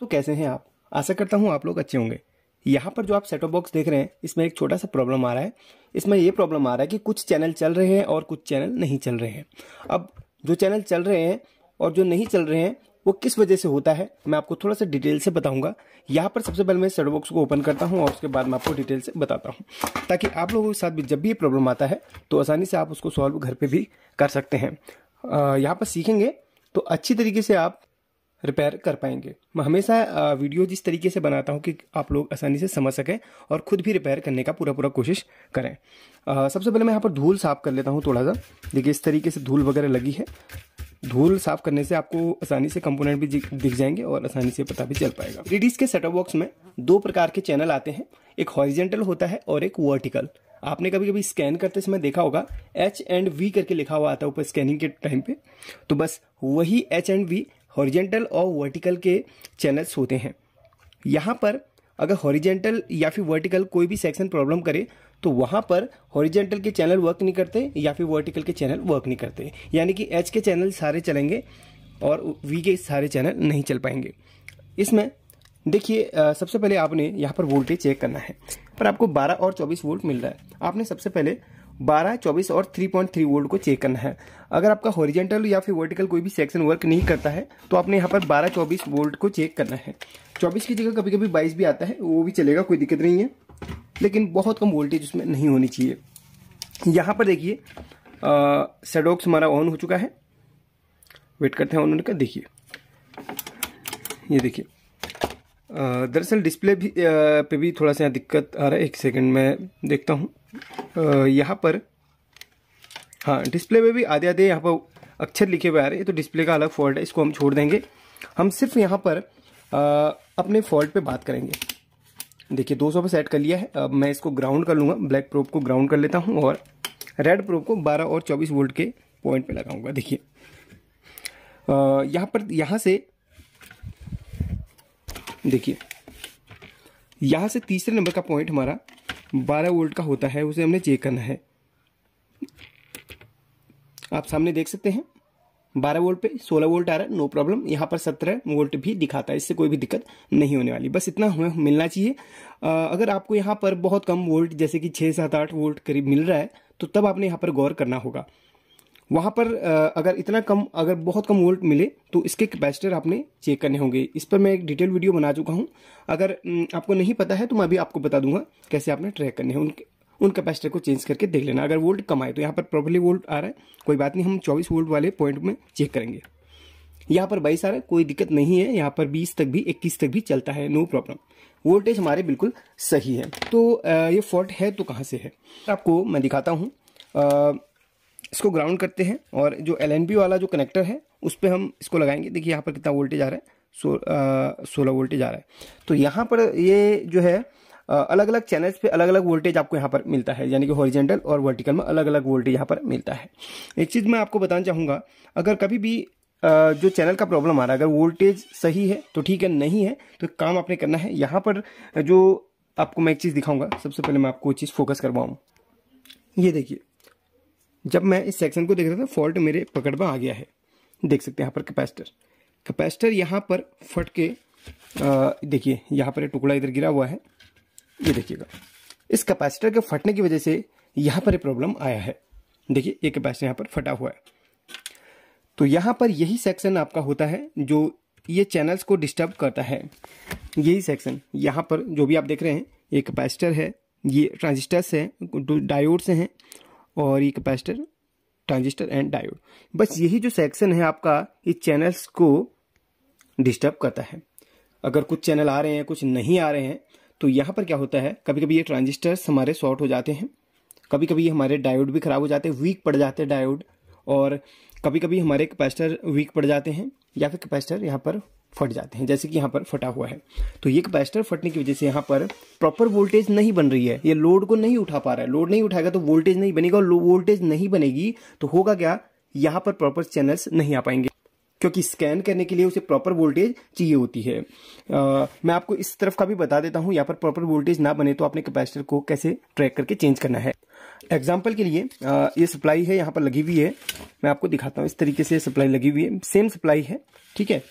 तो कैसे हैं आप आशा करता हूँ आप लोग अच्छे होंगे यहाँ पर जो आप सेटअप बॉक्स देख रहे हैं इसमें एक छोटा सा प्रॉब्लम आ रहा है इसमें ये प्रॉब्लम आ रहा है कि कुछ चैनल चल रहे हैं और कुछ चैनल नहीं चल रहे हैं अब जो चैनल चल रहे हैं और जो नहीं चल रहे हैं वो किस वजह से होता है मैं आपको थोड़ा सा डिटेल से बताऊंगा यहाँ पर सबसे पहले मैं सेट बॉक्स को ओपन करता हूँ और उसके बाद मैं आपको डिटेल से बताता हूँ ताकि आप लोगों के साथ भी जब भी ये प्रॉब्लम आता है तो आसानी से आप उसको सॉल्व घर पर भी कर सकते हैं यहाँ पर सीखेंगे तो अच्छी तरीके से आप रिपेयर कर पाएंगे मैं हमेशा वीडियो जिस तरीके से बनाता हूँ कि आप लोग आसानी से समझ सकें और खुद भी रिपेयर करने का पूरा पूरा कोशिश करें आ, सबसे पहले मैं यहाँ पर धूल साफ कर लेता हूँ थोड़ा सा देखिए इस तरीके से धूल वगैरह लगी है धूल साफ करने से आपको आसानी से कंपोनेंट भी दिख जाएंगे और आसानी से पता भी चल पाएगा रेडीज के सेटअप बॉक्स में दो प्रकार के चैनल आते हैं एक हॉरिजेंटल होता है और एक वर्टिकल आपने कभी कभी स्कैन करते समय देखा होगा एच एंड वी करके लिखा हुआ आता है ऊपर स्कैनिंग के टाइम पे तो बस वही एच एंड वी हॉरिजेंटल और वर्टिकल के चैनल्स होते हैं यहाँ पर अगर हॉरिजेंटल या फिर वर्टिकल कोई भी सेक्शन प्रॉब्लम करे तो वहाँ पर हॉरिजेंटल के चैनल वर्क नहीं करते या फिर वर्टिकल के चैनल वर्क नहीं करते यानी कि एच के चैनल सारे चलेंगे और वी के सारे चैनल नहीं चल पाएंगे इसमें देखिए सबसे पहले आपने यहाँ पर वोल्टेज चेक करना है पर आपको 12 और 24 वोल्ट मिल रहा है आपने सबसे पहले बारह चौबीस और थ्री पॉइंट थ्री वोल्ट को चेक करना है अगर आपका हॉरिजेंटल या फिर वर्टिकल कोई भी सेक्शन वर्क नहीं करता है तो आपने यहाँ पर बारह चौबीस वोल्ट को चेक करना है चौबीस की जगह कभी कभी बाईस भी आता है वो भी चलेगा कोई दिक्कत नहीं है लेकिन बहुत कम वोल्टेज उसमें नहीं होनी चाहिए यहाँ पर देखिए सेडोक्स हमारा ऑन हो चुका है वेट करते हैं उन्होंने कहा देखिए ये देखिए दरअसल डिस्प्ले भी आ, पे भी थोड़ा सा दिक्कत आ रहा है एक सेकंड में देखता हूँ यहाँ पर हाँ डिस्प्ले में भी आधे आधे यहाँ पर अक्षर लिखे हुए आ रहे हैं तो डिस्प्ले का अलग फॉल्ट है इसको हम छोड़ देंगे हम सिर्फ यहाँ पर आ, अपने फॉल्ट पे बात करेंगे देखिए 200 पे सेट कर लिया है अब मैं इसको ग्राउंड कर लूँगा ब्लैक प्रोप को ग्राउंड कर लेता हूँ और रेड प्रोप को 12 और 24 वोल्ट के पॉइंट पे लगाऊंगा देखिए यहाँ पर यहाँ से देखिए यहाँ से तीसरे नंबर का पॉइंट हमारा बारह वोल्ट का होता है उसे हमने चेक करना है आप सामने देख सकते हैं 12 वोल्ट पे 16 वोल्ट आ रहा है नो प्रॉब्लम यहाँ पर 17 वोल्ट भी दिखाता है इससे कोई भी दिक्कत नहीं होने वाली बस इतना हमें मिलना चाहिए अगर आपको यहाँ पर बहुत कम वोल्ट जैसे कि छः सात आठ वोल्ट करीब मिल रहा है तो तब आपने यहाँ पर गौर करना होगा वहाँ पर अगर इतना कम अगर बहुत कम वोल्ट मिले तो इसके कैपेसिटर आपने चेक करने होंगे इस पर मैं एक डिटेल वीडियो बना चुका हूँ अगर आपको नहीं पता है तो मैं अभी आपको बता दूंगा कैसे आपने ट्रैक करने हैं उन उन कैपेसिटर को चेंज करके देख लेना अगर वोल्ट कम आए तो यहाँ पर प्रॉपरली वोल्ट आ रहा है कोई बात नहीं हम चौबीस वोल्ट वाले पॉइंट में चेक करेंगे यहाँ पर बाईस आ रहा है कोई दिक्कत नहीं है यहाँ पर बीस तक भी इक्कीस तक भी चलता है नो प्रॉब्लम वोल्टेज हमारे बिल्कुल सही है तो ये फॉल्ट है तो कहाँ से है आपको मैं दिखाता हूँ इसको ग्राउंड करते हैं और जो एल वाला जो कनेक्टर है उस पर हम इसको लगाएंगे देखिए यहाँ पर कितना वोल्टेज आ रहा है सो सोलह वोल्टेज आ रहा है तो यहाँ पर ये जो है अलग अलग चैनल्स पे अलग अलग वोल्टेज आपको यहाँ पर मिलता है यानी कि हॉरिजेंटल और वर्टिकल में अलग अलग वोल्टेज यहाँ पर मिलता है एक चीज़ मैं आपको बताना चाहूँगा अगर कभी भी जो चैनल का प्रॉब्लम आ रहा है अगर वोल्टेज सही है तो ठीक है नहीं है तो काम आपने करना है यहाँ पर जो आपको मैं एक चीज़ दिखाऊंगा सबसे पहले मैं आपको चीज़ फोकस करवाऊँ ये देखिए जब मैं इस सेक्शन को देख रहा था फॉल्ट मेरे पकड़ में आ गया है देख सकते हैं यहाँ पर कैपेसिटर कैपेसिटर यहाँ पर फट के देखिए यहाँ पर टुकड़ा इधर गिरा हुआ है ये देखिएगा इस कैपेसिटर के फटने की वजह से यहाँ पर प्रॉब्लम आया है देखिए ये कैपेसिटर यहाँ पर फटा हुआ है तो यहाँ पर यही सेक्शन आपका होता है जो ये चैनल्स को डिस्टर्ब करता है यही सेक्शन यहाँ पर जो भी आप देख रहे हैं ये कैपेसिटर है ये ट्रांजिस्टर्स हैं डायोड्स हैं और ये कैपेसिटर ट्रांजिस्टर एंड डायोड बस हाँ। यही जो सेक्शन है आपका ये चैनल्स को डिस्टर्ब करता है अगर कुछ चैनल आ रहे हैं कुछ नहीं आ रहे हैं तो यहाँ पर क्या होता है कभी कभी ये ट्रांजिस्टर्स हमारे शॉर्ट हो जाते हैं कभी कभी हमारे डायोड भी खराब हो जाते हैं वीक पड़ जाते हैं डायोड और कभी कभी हमारे कैपेसिटर वीक पड़ जाते हैं या फिर कैपेसिटर यहाँ पर फट जाते हैं जैसे कि यहाँ पर फटा हुआ है तो ये कैपेसिटर फटने की वजह से यहाँ पर प्रॉपर वोल्टेज नहीं बन रही है ये लोड को नहीं उठा पा रहा है लोड नहीं उठाएगा तो वोल्टेज नहीं बनेगा और वोल्टेज नहीं बनेगी तो होगा क्या यहाँ पर प्रॉपर चैनल्स नहीं आ पाएंगे क्योंकि स्कैन करने के लिए उसे प्रॉपर वोल्टेज चाहिए होती है आ, मैं आपको इस तरफ का भी बता देता हूँ यहाँ पर प्रॉपर वोल्टेज ना बने तो आपने कैपेसिटर को कैसे ट्रैक करके चेंज करना है एग्जाम्पल के लिए आ, ये सप्लाई है यहाँ पर लगी हुई है मैं आपको दिखाता हूँ इस तरीके से सप्लाई लगी हुई है सेम सप्लाई है ठीक है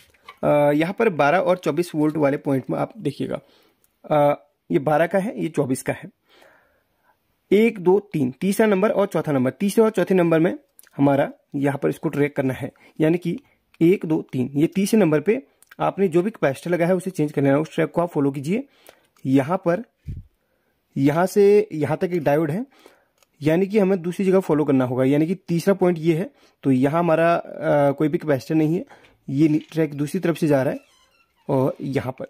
यहाँ पर 12 और 24 वोल्ट वाले पॉइंट में आप देखिएगा ये 12 का है ये 24 का है एक दो तीन तीसरा नंबर और चौथा नंबर तीसरे और चौथे नंबर में हमारा यहाँ पर इसको ट्रैक करना है यानी कि एक दो तीन ये तीसरे नंबर पे आपने जो भी कैपेसिटर लगाया है उसे चेंज कर है उस ट्रैक को आप फॉलो कीजिए यहाँ पर यहाँ से यहाँ तक एक डायोड है यानी कि हमें दूसरी जगह फॉलो करना होगा यानी कि तीसरा पॉइंट ये है तो यहाँ हमारा कोई भी कैपेसिटर नहीं है ये ट्रैक दूसरी तरफ से जा रहा है और यहाँ पर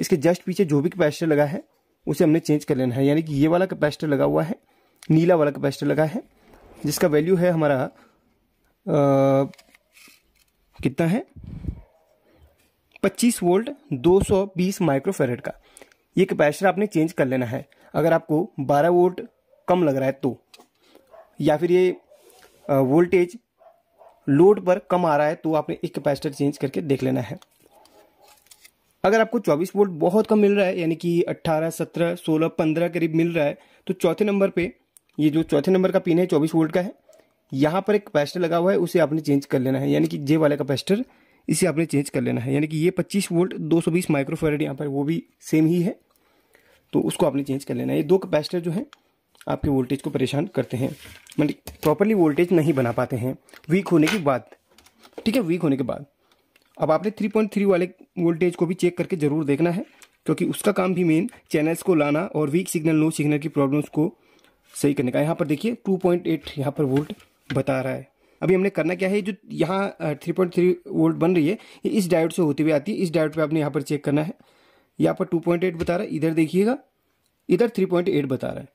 इसके जस्ट पीछे जो भी कैपेसिटर लगा है उसे हमने चेंज कर लेना है यानी कि ये वाला कैपेसिटर लगा हुआ है नीला वाला कैपेसिटर लगा है जिसका वैल्यू है हमारा आ, कितना है 25 वोल्ट 220 माइक्रोफेरेट का ये कैपेसिटर आपने चेंज कर लेना है अगर आपको 12 वोल्ट कम लग रहा है तो या फिर ये वोल्टेज लोड पर कम आ रहा है तो आपने एक कैपेसिटर चेंज करके देख लेना है अगर आपको 24 वोल्ट बहुत कम मिल रहा है यानी कि 18, 17, 16, 15 करीब मिल रहा है तो चौथे नंबर पे ये जो चौथे नंबर का पिन है 24 वोल्ट का है यहाँ पर एक कैपेसिटर लगा हुआ है उसे आपने चेंज कर लेना है यानी कि जे वाला कैपेसिटर इसे आपने चेंज कर लेना है यानी कि ये 25 वोल्ट 220 माइक्रोफेरेड यहाँ पर वो भी सेम ही है तो उसको आपने चेंज कर लेना है ये दो कैपेसिटर जो है आपके वोल्टेज को परेशान करते हैं मतलब प्रॉपरली वोल्टेज नहीं बना पाते हैं वीक होने के बाद ठीक है वीक होने के बाद अब आपने 3.3 वाले वोल्टेज को भी चेक करके ज़रूर देखना है क्योंकि उसका काम भी मेन चैनल्स को लाना और वीक सिग्नल लो सिग्नल की प्रॉब्लम्स को सही करने का यहाँ पर देखिए 2.8 पॉइंट यहाँ पर वोल्ट बता रहा है अभी हमने करना क्या है जो यहाँ 3.3 वोल्ट बन रही है ये इस डायोड से होती हुई आती है इस डायोड पर आपने यहाँ पर चेक करना है यहाँ पर टू बता रहा है इधर देखिएगा इधर थ्री बता रहा है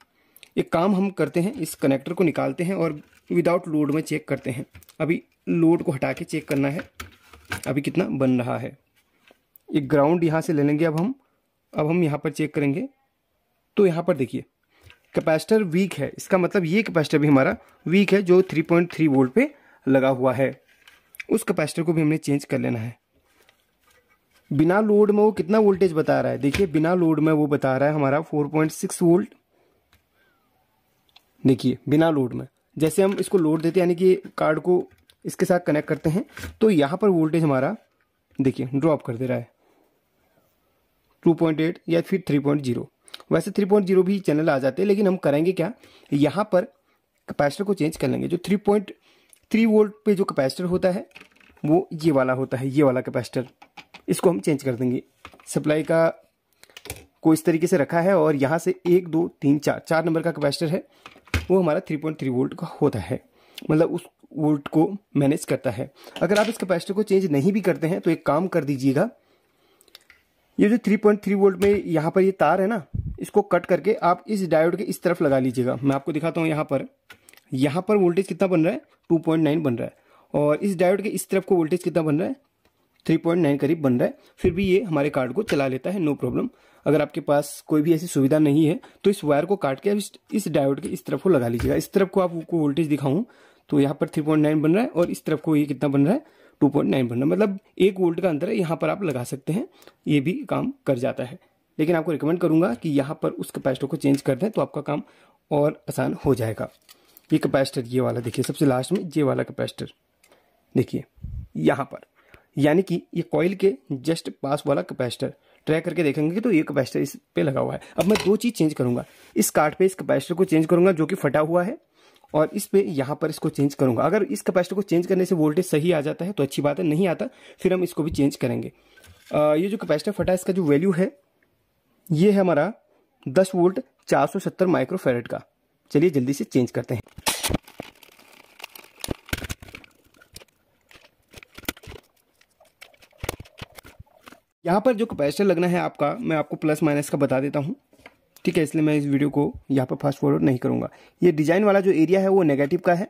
एक काम हम करते हैं इस कनेक्टर को निकालते हैं और विदाउट लोड में चेक करते हैं अभी लोड को हटा के चेक करना है अभी कितना बन रहा है एक ग्राउंड यहाँ से ले लेंगे अब हम अब हम यहाँ पर चेक करेंगे तो यहाँ पर देखिए कैपेसिटर वीक है इसका मतलब ये कैपेसिटर भी हमारा वीक है जो 3.3 वोल्ट पे लगा हुआ है उस कैपेसिटर को भी हमने चेंज कर लेना है बिना लोड में वो कितना वोल्टेज बता रहा है देखिए बिना लोड में वो बता रहा है हमारा 4.6 वोल्ट देखिए बिना लोड में जैसे हम इसको लोड देते हैं यानी कि कार्ड को इसके साथ कनेक्ट करते हैं तो यहाँ पर वोल्टेज हमारा देखिए ड्रॉप कर दे रहा है 2.8 या फिर 3.0 वैसे 3.0 भी चैनल आ जाते हैं लेकिन हम करेंगे क्या यहाँ पर कैपेसिटर को चेंज कर लेंगे जो 3.3 वोल्ट पे जो कैपेसिटर होता है वो ये वाला होता है ये वाला कैपेसिटर इसको हम चेंज कर देंगे सप्लाई का को इस तरीके से रखा है और यहाँ से एक दो तीन चार चार नंबर का कैपेसिटर है वो हमारा 3.3 वोल्ट का होता है मतलब उस वोल्ट को मैनेज करता है अगर आप इस कैपेसिटर को चेंज नहीं भी करते हैं तो एक काम कर दीजिएगा ये जो 3.3 वोल्ट में यहाँ पर ये तार है ना इसको कट करके आप इस डायोड के इस तरफ लगा लीजिएगा मैं आपको दिखाता हूँ यहाँ पर यहाँ पर वोल्टेज कितना बन रहा है नाइन बन रहा है और इस डायोड के इस तरफ को वोल्टेज कितना बन रहा है 3.9 करीब बन रहा है फिर भी ये हमारे कार्ड को चला लेता है नो प्रॉब्लम अगर आपके पास कोई भी ऐसी सुविधा नहीं है तो इस वायर को काट के इस, डायोड के इस तरफ को लगा लीजिएगा इस तरफ को आपको वोल्टेज दिखाऊं तो यहाँ पर थ्री पॉइंट नाइन बन रहा है और इस तरफ को ये कितना बन रहा है टू पॉइंट नाइन बन रहा है मतलब एक वोल्ट का अंतर है यहाँ पर आप लगा सकते हैं ये भी काम कर जाता है लेकिन आपको रिकमेंड करूंगा कि यहाँ पर उस कैपेसिटर को चेंज कर दें तो आपका काम और आसान हो जाएगा ये कैपेसिटर ये वाला देखिए सबसे लास्ट में ये वाला कैपेसिटर देखिए यहाँ पर यानी कि ये कॉइल के जस्ट पास वाला कैपेसिटर ट्रैक करके देखेंगे कि तो ये कैपेसिटर इस पे लगा हुआ है अब मैं दो चीज़ चेंज करूंगा इस कार्ड पे इस कैपेसिटर को चेंज करूंगा जो कि फटा हुआ है और इस पे यहाँ पर इसको चेंज करूंगा अगर इस कैपेसिटर को चेंज करने से वोल्टेज सही आ जाता है तो अच्छी बात है नहीं आता फिर हम इसको भी चेंज करेंगे आ, ये जो कैपेसिटर फटा है इसका जो वैल्यू है ये है हमारा दस वोल्ट चार सौ सत्तर माइक्रोफेरेट का चलिए जल्दी से चेंज करते हैं यहाँ पर जो कैपेसिटर लगना है आपका मैं आपको प्लस माइनस का बता देता हूँ ठीक है इसलिए मैं इस वीडियो को यहाँ पर फास्ट फॉरवर्ड नहीं करूँगा ये डिजाइन वाला जो एरिया है वो नेगेटिव का है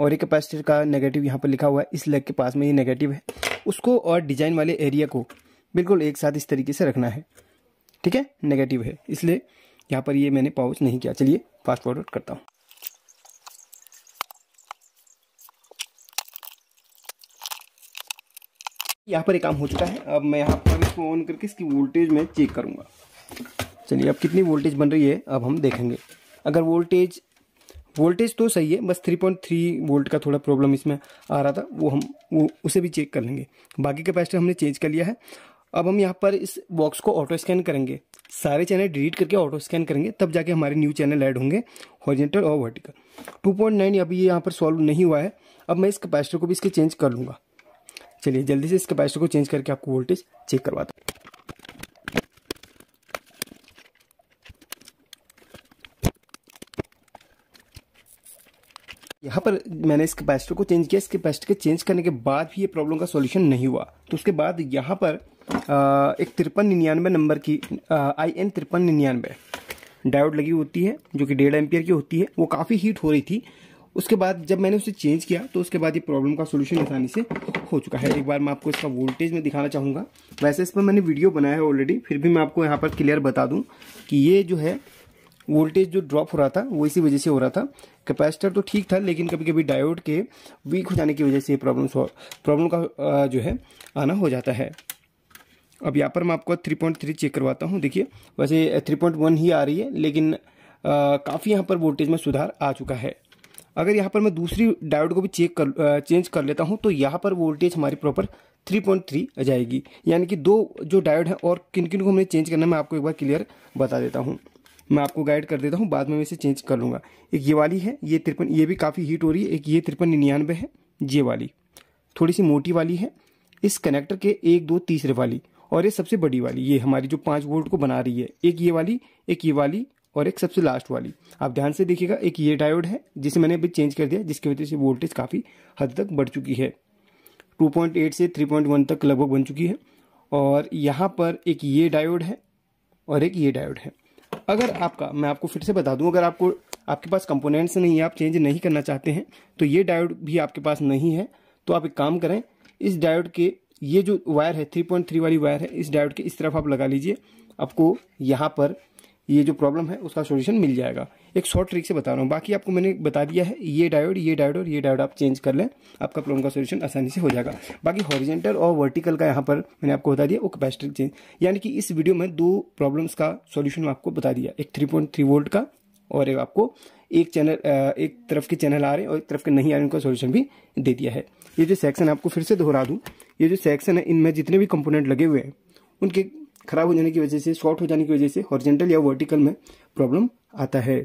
और ये कैपेसिटर का नेगेटिव यहाँ पर लिखा हुआ है इस लेग के पास में ये नेगेटिव है उसको और डिजाइन वाले एरिया को बिल्कुल एक साथ इस तरीके से रखना है ठीक है नेगेटिव है इसलिए यहाँ पर ये मैंने पाउच नहीं किया चलिए फास्ट फॉरवर्ड करता हूँ यहाँ पर एक काम हो चुका है अब मैं यहाँ पर इसको ऑन करके इसकी वोल्टेज में चेक करूँगा चलिए अब कितनी वोल्टेज बन रही है अब हम देखेंगे अगर वोल्टेज वोल्टेज तो सही है बस 3.3 वोल्ट का थोड़ा प्रॉब्लम इसमें आ रहा था वो हम वो उसे भी चेक कर लेंगे बाकी कैपेसिटर हमने चेंज कर लिया है अब हम यहाँ पर इस बॉक्स को ऑटो स्कैन करेंगे सारे चैनल डिलीट करके ऑटो स्कैन करेंगे तब जाके हमारे न्यू चैनल ऐड होंगे हॉरिजेंटल और वर्टिकल 2.9 अभी ये यहाँ पर सॉल्व नहीं हुआ है अब मैं इस कैपेसिटर को भी इसके चेंज कर लूँगा चलिए जल्दी से इस कैपेसिटर को चेंज करके आपको वोल्टेज चेक करवाता हूँ यहाँ पर मैंने इस कैपेसिटर को चेंज किया इस कैपेसिटर के चेंज करने के बाद भी ये प्रॉब्लम का सॉल्यूशन नहीं हुआ तो उसके बाद यहाँ पर आ, एक तिरपन निन्यानवे नंबर की आई एन तिरपन निन्यानवे डायोड लगी होती है जो कि डेढ़ एम्पियर की होती है वो काफ़ी हीट हो रही थी उसके बाद जब मैंने उसे चेंज किया तो उसके बाद ये प्रॉब्लम का सोल्यूशन आसानी से हो चुका है एक बार मैं आपको इसका वोल्टेज में दिखाना चाहूँगा वैसे इस पर मैंने वीडियो बनाया है ऑलरेडी फिर भी मैं आपको यहाँ पर क्लियर बता दूँ कि ये जो है वोल्टेज जो ड्रॉप हो रहा था वो इसी वजह से हो रहा था कैपेसिटर तो ठीक था लेकिन कभी कभी डायोड के वीक हो जाने की वजह से प्रॉब्लम प्रॉब्लम का जो है आना हो जाता है अब यहाँ पर मैं आपको 3.3 चेक करवाता हूँ देखिए वैसे 3.1 ही आ रही है लेकिन काफ़ी यहाँ पर वोल्टेज में सुधार आ चुका है अगर यहाँ पर मैं दूसरी डायोड को भी चेक कर चेंज कर लेता हूँ तो यहाँ पर वोल्टेज हमारी प्रॉपर 3.3 आ जाएगी यानी कि दो जो डायोड है और किन किन को हमने चेंज करना है मैं आपको एक बार क्लियर बता देता हूँ मैं आपको गाइड कर देता हूँ बाद में मैं इसे चेंज कर लूँगा एक ये वाली है ये तिरपन ये भी काफ़ी हीट हो रही है एक ये तिरपन निन्यानवे है ये वाली थोड़ी सी मोटी वाली है इस कनेक्टर के एक दो तीसरे वाली और ये सबसे बड़ी वाली ये हमारी जो पाँच वोल्ट को बना रही है एक ये वाली एक ये वाली और एक सबसे लास्ट वाली आप ध्यान से देखिएगा एक ये डायोड है जिसे मैंने अभी चेंज कर दिया जिसकी वजह से वोल्टेज काफ़ी हद तक बढ़ चुकी है 2.8 से 3.1 तक लगभग बन चुकी है और यहाँ पर एक ये डायोड है और एक ये डायोड है अगर आपका मैं आपको फिर से बता दूँ अगर आपको आपके पास कंपोनेंट्स नहीं है आप चेंज नहीं करना चाहते हैं तो ये डायोड भी आपके पास नहीं है तो आप एक काम करें इस डायोड के ये जो वायर है 3.3 वाली वायर है इस डायोड के इस तरफ आप लगा लीजिए आपको यहाँ पर ये जो प्रॉब्लम है उसका सोल्यूशन मिल जाएगा एक शॉर्ट ट्रिक से बता रहा हूँ बाकी आपको मैंने बता दिया है ये डायोड ये डायोड और ये डायोड आप चेंज कर लें आपका प्रॉब्लम का सोल्यूशन आसानी से हो जाएगा बाकी हॉरिजेंटल और वर्टिकल का यहाँ पर मैंने आपको बता दिया वो कैपेसिटर चेंज यानी कि इस वीडियो में दो प्रॉब्लम्स का सोल्यूशन आपको बता दिया एक थ्री वोल्ट का और एक आपको एक चैनल एक तरफ के चैनल आ रहे हैं और एक तरफ के नहीं आ रहे उनका सोल्यूशन भी दे दिया है ये जो सेक्शन आपको फिर से दोहरा दूँ ये जो सेक्शन है इनमें जितने भी कंपोनेंट लगे हुए हैं उनके खराब हो जाने की वजह से शॉर्ट हो जाने की वजह से हॉरिजेंटल या वर्टिकल में प्रॉब्लम आता है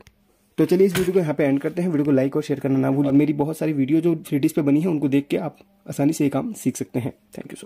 तो चलिए इस वीडियो को यहाँ पे एंड करते हैं वीडियो को लाइक और शेयर करना ना भूलें मेरी बहुत सारी वीडियो जो थ्री पे बनी है उनको देख के आप आसानी से ये काम सीख सकते हैं थैंक यू सो